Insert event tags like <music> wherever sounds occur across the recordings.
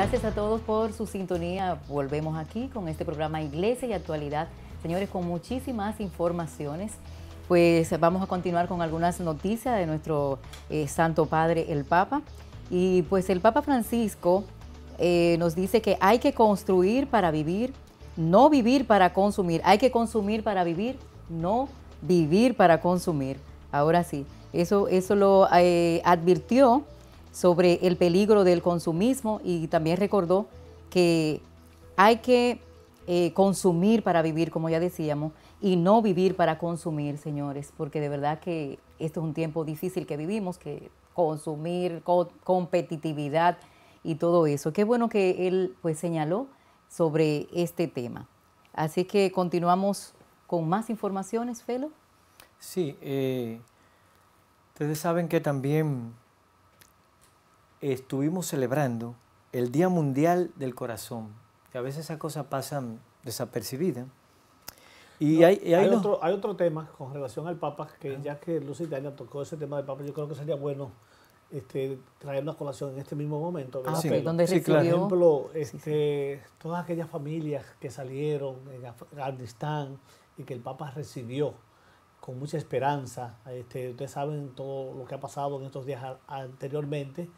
Gracias a todos por su sintonía. Volvemos aquí con este programa Iglesia y Actualidad. Señores, con muchísimas informaciones. Pues vamos a continuar con algunas noticias de nuestro eh, Santo Padre, el Papa. Y pues el Papa Francisco eh, nos dice que hay que construir para vivir, no vivir para consumir. Hay que consumir para vivir, no vivir para consumir. Ahora sí, eso, eso lo eh, advirtió sobre el peligro del consumismo y también recordó que hay que eh, consumir para vivir, como ya decíamos, y no vivir para consumir, señores, porque de verdad que esto es un tiempo difícil que vivimos, que consumir, competitividad y todo eso. Qué bueno que él pues señaló sobre este tema. Así que continuamos con más informaciones, Felo. Sí, eh, ustedes saben que también estuvimos celebrando el Día Mundial del Corazón, que a veces esas cosas pasan desapercibidas. Y hay, hay, otro, hay, otro, tema con relación al Papa, que ya que Luz Daniel tocó ese tema del Papa, yo creo que sería bueno este, traer una colación en este mismo momento. Ah, donde sí, Por ejemplo, este, todas aquellas familias que salieron en Afganistán y que el Papa recibió con mucha esperanza. Este, ustedes saben todo lo que ha pasado en estos días anteriormente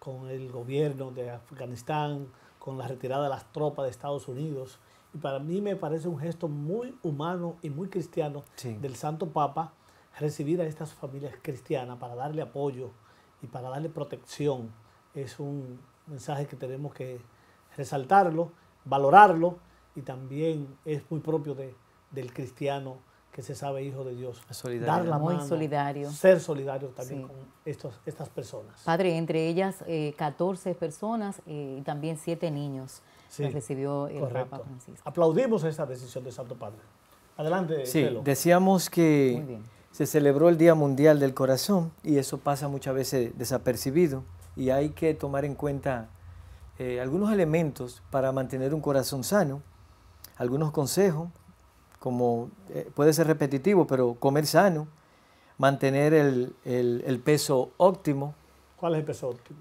con el gobierno de Afganistán, con la retirada de las tropas de Estados Unidos. Y para mí me parece un gesto muy humano y muy cristiano del Santo Papa recibir a estas familias cristianas para darle apoyo y para darle protección. Es un mensaje que tenemos que resaltarlo, valorarlo y también es muy propio de, del cristiano se sabe hijo de Dios. Dar la Muy solidario. Ser solidario también con estas personas. Padre, entre ellas 14 eh, personas eh, y también 7 niños recibió el Papa Francisco. Aplaudimos esa decisión del Santo Padre. Adelante, Sí, decíamos que se celebró el Día Mundial del Corazón y eso pasa muchas veces desapercibido y hay que tomar en cuenta eh, algunos elementos para mantener un corazón sano, algunos consejos como eh, puede ser repetitivo, pero comer sano, mantener el, peso óptimo. ¿Cuál es el peso óptimo?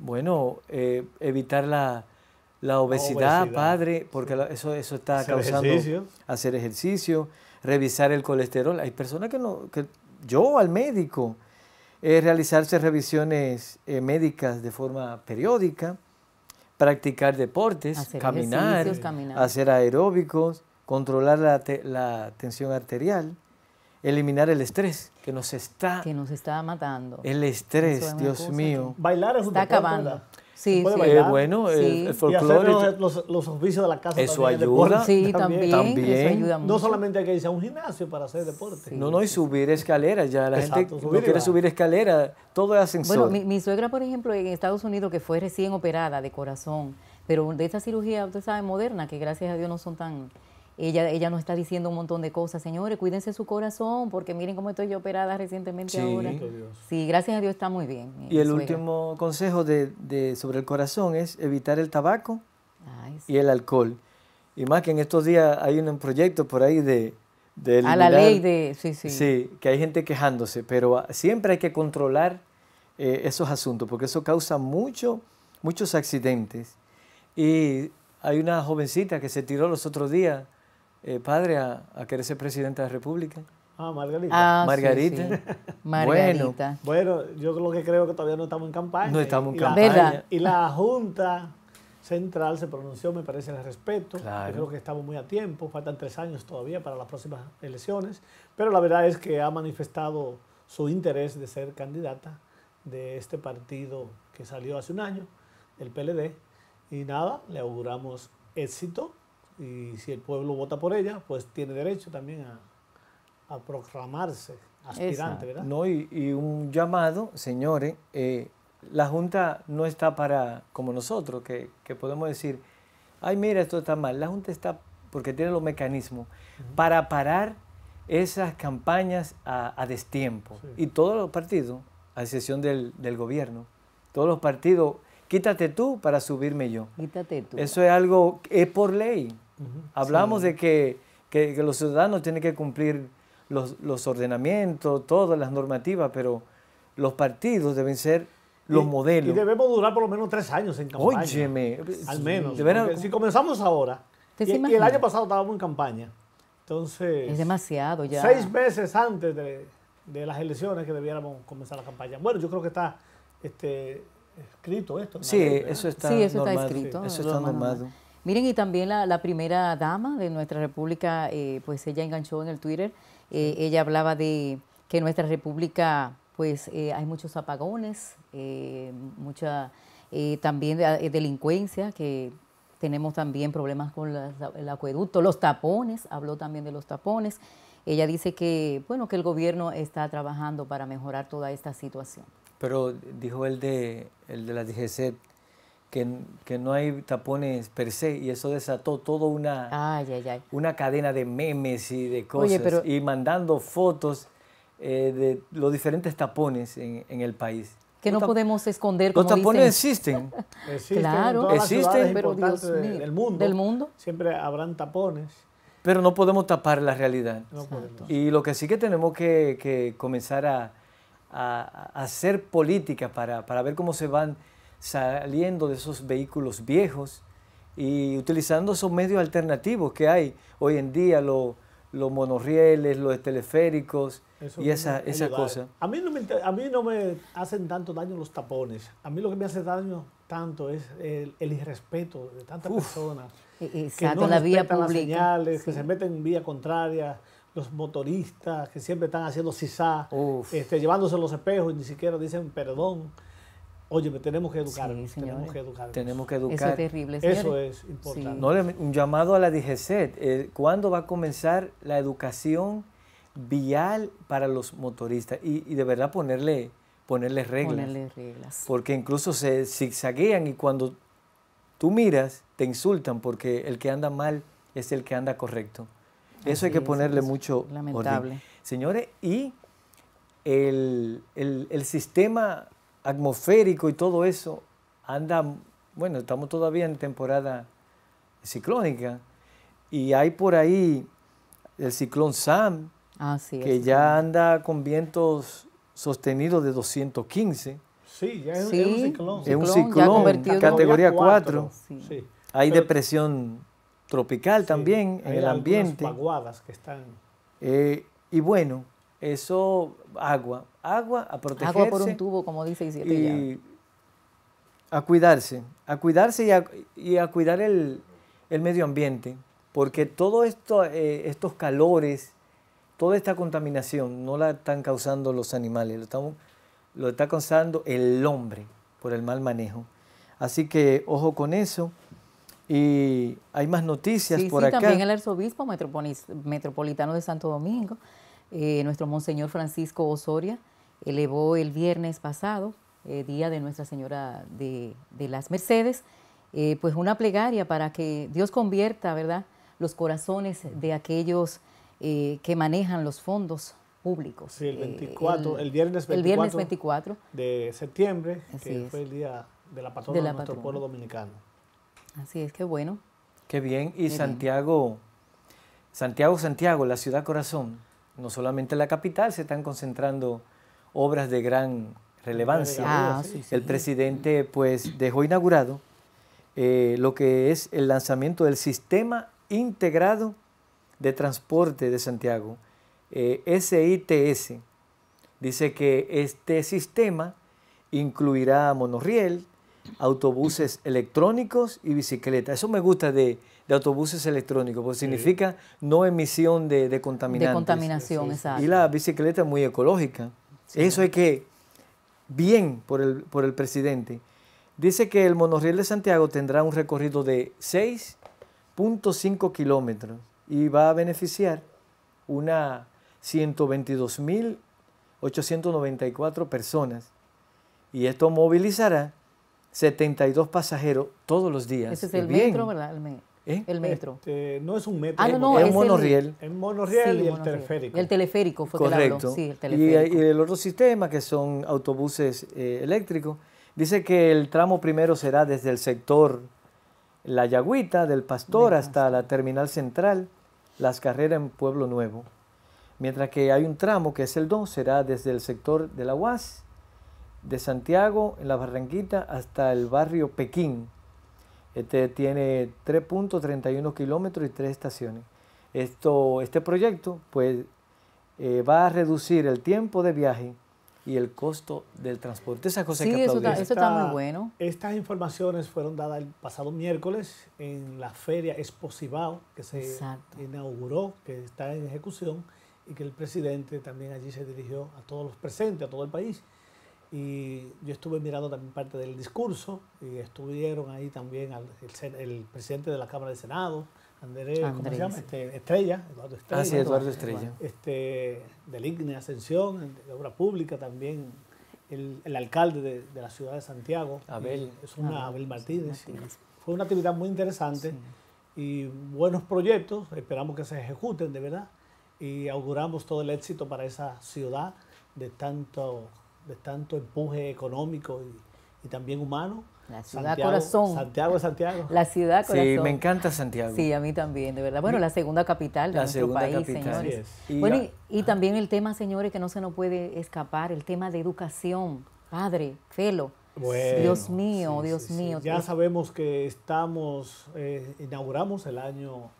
Bueno, eh, evitar la, obesidad, padre, porque eso, eso está hacer causando ejercicio. hacer ejercicio, revisar el colesterol. Hay personas que no, yo al médico, eh, realizarse revisiones eh, médicas de forma periódica, practicar deportes, caminar, hacer aeróbicos controlar la, la tensión arterial, eliminar el estrés que nos está... Que nos está matando. El estrés, Dios mío. Bailar es un Está acabando. Sí, sí. bueno, el, folclore. Los, los, los, oficios de la casa. Eso ayuda. Sí, también. también. mucho. No solamente hay que irse a un gimnasio para hacer deporte. No, no, y subir escaleras. Ya la gente no quiere subir escaleras. Todo es ascensor. Bueno, mi, mi, suegra, por ejemplo, en Estados Unidos, que fue recién operada de corazón, pero de esa cirugía, usted sabe, moderna, que gracias a Dios no son tan ella, ella nos está diciendo un montón de cosas, señores, cuídense su corazón, porque miren cómo estoy yo operada recientemente ahora. Sí, gracias a Dios está muy bien. Y el último consejo de, sobre el corazón es evitar el tabaco y el alcohol. Y más que en estos días hay un proyecto por ahí de, a la ley de sí sí sí que hay gente quejándose pero ah, siempre hay que controlar eh, esos asuntos porque eso causa mucho muchos accidentes y hay una jovencita que se tiró los otros días eh, padre a, querer ser presidenta de la República. Ah, Margarita. Ah, <laughs> Margarita. Bueno, yo lo que creo que todavía no estamos en campaña. No estamos en campaña. y la Junta Central se pronunció, me parece, al respecto. respeto. creo que estamos muy a tiempo, faltan tres años todavía para las próximas elecciones, pero la verdad es que ha manifestado su interés de ser candidata de este partido que salió hace un año, el PLD. Y nada, le auguramos éxito y si el pueblo vota por ella, pues tiene derecho también a, proclamarse aspirante, ¿verdad? No, y, un llamado, señores, eh, la Junta no está para, como nosotros, que, podemos decir, ay, mira, esto está mal. La Junta está, porque tiene los mecanismos, para parar esas campañas a, destiempo. Y todos los partidos, a excepción del, del gobierno, todos los partidos quítate tú para subirme yo. Quítate tú. Eso es algo, es por ley. Hablamos de que, los ciudadanos tienen que cumplir los, ordenamientos, todas las normativas, pero los partidos deben ser los modelos. Y debemos durar por lo menos tres años en campaña. Óyeme. Al menos. si comenzamos ahora, y, el año pasado estábamos en campaña, entonces... Es demasiado ya. Seis meses antes de, las elecciones que debiéramos comenzar la campaña. Bueno, yo creo que está... Este, escrito esto. Sí, eso está, escrito. Eso está normado. Miren, y también la, primera dama de nuestra república, eh, pues ella enganchó en el Twitter, eh, ella hablaba de que en nuestra república, pues eh, hay muchos apagones, mucha también de, delincuencia, que tenemos también problemas con el acueducto, los tapones, habló también de los tapones. Ella dice que, bueno, que el gobierno está trabajando para mejorar toda esta situación. Pero dijo el de, el de la DGC que, no hay tapones per se y eso desató toda una, una cadena de memes y de cosas y mandando fotos eh, de los diferentes tapones en, el país que no podemos esconder. Los tapones existen. <laughs> existen. Claro, existen. pero Dios mío, del, mundo, Siempre habrán tapones. Pero no podemos tapar la realidad. y lo que sí que tenemos que, comenzar a, hacer política para, para, ver cómo se van saliendo de esos vehículos viejos y utilizando esos medios alternativos que hay hoy en día, los monorieles, monorrieles, los teleféricos y esa, esa cosa. Eh. A mí, no me, a mí no me hacen tanto daño los tapones, a mí lo que me hace daño tanto es el, el irrespeto de tantas personas. Exacto, que no la vía Las señales, que se meten en vía contraria, los motoristas que siempre están haciendo sisá, este, llevándose los espejos y ni siquiera dicen perdón. Oye, tenemos que educar, tenemos que educar. Tenemos que educar. Eso es terrible, Eso es importante. un llamado a la DGC, eh, ¿Cuándo va a comenzar la educación vial para los motoristas? Y, de verdad ponerle, ponerle reglas. Ponerle reglas. Porque incluso se zigzaguean y cuando tú miras, te insultan porque el que anda mal es el que anda correcto. Eso hay que ponerle mucho lamentable. Señores, y el, el sistema atmosférico y todo eso anda, bueno, estamos todavía en temporada ciclónica y hay por ahí el ciclón Sam, que ya anda con vientos sostenidos de 215. Sí, ya es, un ciclón. Es un ciclón, categoría 4. Hay depresión tropical también en el ambiente. que están. Eh, y bueno, eso, agua, agua a protegerse. Agua por un tubo, como dice Y a cuidarse, a cuidarse y a, cuidar el, medio ambiente, porque todos eh, estos calores, toda esta contaminación no la están causando los animales, lo, está causando el hombre por el mal manejo. Así que ojo con eso. Y hay más noticias por sí, acá. También el arzobispo metropolitano de Santo Domingo eh, nuestro Monseñor Francisco Osoria elevó el viernes pasado, eh, día de Nuestra Señora de, las Mercedes, eh, pues una plegaria para que Dios convierta, ¿verdad?, los corazones de aquellos que manejan los fondos públicos. Sí, el 24, el, viernes 24, viernes 24 de septiembre, que fue el día de la patrona de, nuestro pueblo dominicano. Así es, qué bueno. Qué bien. Y Santiago, Santiago, Santiago, la ciudad corazón, no solamente en la capital, se están concentrando obras de gran relevancia. Ah, el presidente pues dejó inaugurado eh, lo que es el lanzamiento del Sistema Integrado de Transporte de Santiago, SITS. Eh, Dice que este sistema incluirá monorriel, autobuses electrónicos y bicicletas. Eso me gusta de, autobuses electrónicos, porque significa no emisión de, de contaminantes. De contaminación, exacto. Y la bicicleta es muy ecológica. Eso es que, bien por el, por el presidente. Dice que el monorriel de Santiago tendrá un recorrido de 6.5 kilómetros y va a beneficiar una 122.894 personas. Y esto movilizará 72 pasajeros todos los días. Ese es el metro, ¿verdad? El, ¿Eh? Eh, metro. Este, no es un metro. Ah, es, un monorriel. El, monorriel y el teleférico. El teleférico fue Correcto. que y, el otro sistema, que son autobuses eh, eléctricos, dice que el tramo primero será desde el sector La Yagüita, del Pastor, hasta la terminal central, las carreras en Pueblo Nuevo. Mientras que hay un tramo, que es el 2, será desde el sector de la UAS de Santiago, en la Barranquita, hasta el barrio Pekín. Este tiene 3.31 kilómetros y tres estaciones. Esto, este proyecto pues, eh, va a reducir el tiempo de viaje y el costo del transporte. Esa cosas que eso, muy bueno. Estas informaciones fueron dadas el pasado miércoles en la feria Exposivao, que se inauguró, que está en ejecución, y que el presidente también allí se dirigió a todos los presentes, a todo el país y yo estuve mirando también parte del discurso y estuvieron ahí también el, presidente de la Cámara de Senado, Andrés, se llama? Este, Estrella, Eduardo ah, Estrella. Así Eduardo Estrella. Este, del IGNE Ascensión, de Obra Pública también, el, alcalde de, la ciudad de Santiago, Abel, es una, Abel, Martínez. Fue una actividad muy interesante y buenos proyectos, esperamos que se ejecuten de verdad y auguramos todo el éxito para esa ciudad de tanto de tanto empuje económico y, también humano. La ciudad Santiago, corazón. Santiago, Santiago. La ciudad corazón. Sí, me encanta Santiago. Sí, a mí también, de verdad. Bueno, la segunda capital de nuestro país, señores. Y bueno, y, también el tema, señores, que no se nos puede escapar, el tema de educación. Padre, Felo. Dios mío, Dios mío. Ya sabemos que estamos, eh, inauguramos el año,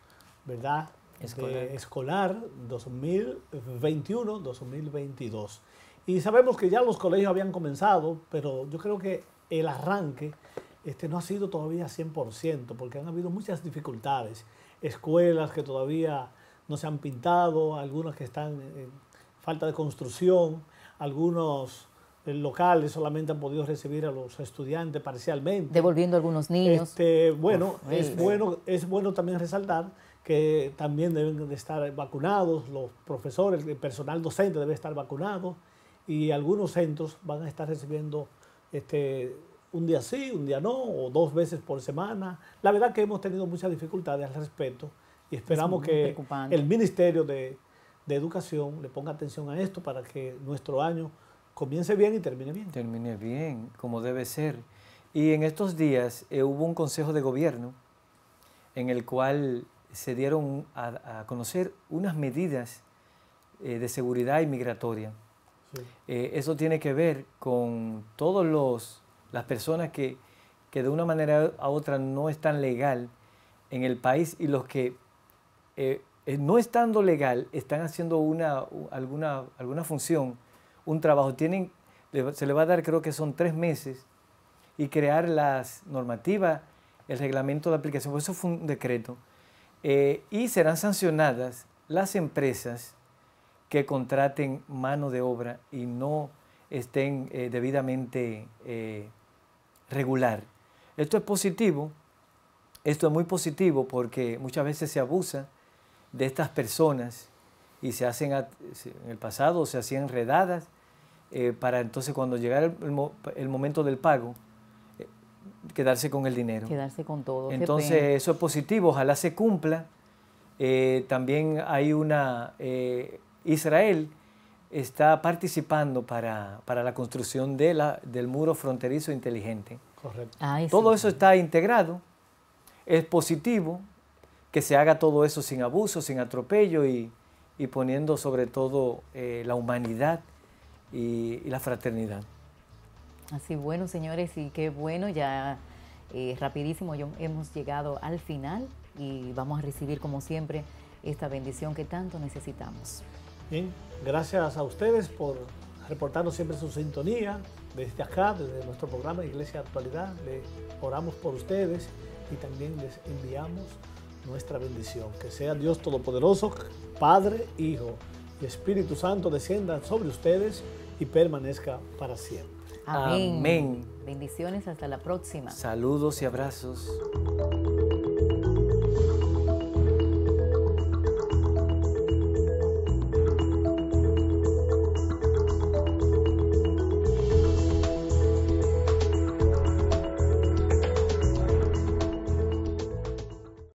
¿verdad? Escolar. escolar 2021-2022. Y sabemos que ya los colegios habían comenzado, pero yo creo que el arranque este, no ha sido todavía 100%, porque han habido muchas dificultades. Escuelas que todavía no se han pintado, algunas que están en falta de construcción, algunos eh, locales solamente han podido recibir a los estudiantes parcialmente. Devolviendo algunos niños. Este, bueno, es bueno, es bueno también resaltar que también deben estar vacunados, los profesores, el personal docente debe estar vacunado y algunos centros van a estar recibiendo este, un día sí, un día no, o dos veces por semana. La verdad que hemos tenido muchas dificultades al respecto y esperamos que el Ministerio de, Educación le ponga atención a esto para que nuestro año comience bien y termine bien. Termine bien, como debe ser. Y en estos días eh, hubo un consejo de gobierno en el cual se dieron a, conocer unas medidas eh, de seguridad inmigratoria eh, eso tiene que ver con todas las personas que, de una manera u otra no están legal en el país y los que eh, eh, no estando legal están haciendo alguna, alguna función, un trabajo. Tienen, se le va a dar creo que son tres meses y crear las normativas, el reglamento de aplicación, por pues eso fue un decreto, y serán sancionadas las empresas que contraten mano de obra y no estén eh, debidamente eh, regular. Esto es positivo, esto es muy positivo porque muchas veces se abusa de estas personas y se hacen, en el pasado se hacían redadas eh, para entonces cuando llegara el, momento del pago, quedarse con el dinero. Quedarse con todo. Entonces eso es positivo, ojalá se cumpla. también hay una, Israel está participando para, la construcción de del muro fronterizo inteligente. Correcto. Ah, todo eso está integrado, es positivo que se haga todo eso sin abuso, sin atropello y, poniendo sobre todo eh, la humanidad y, la fraternidad. Así bueno, señores, y qué bueno, ya es eh, rapidísimo hemos llegado al final y vamos a recibir como siempre esta bendición que tanto necesitamos. Bien, gracias a ustedes por reportarnos siempre su sintonía desde acá, desde nuestro programa Iglesia Actualidad. Le oramos por ustedes y también les enviamos nuestra bendición. Que sea Dios Todopoderoso, Padre, Hijo y Espíritu Santo descienda sobre ustedes y permanezca para siempre. Amén. Bendiciones hasta la próxima. Saludos y abrazos.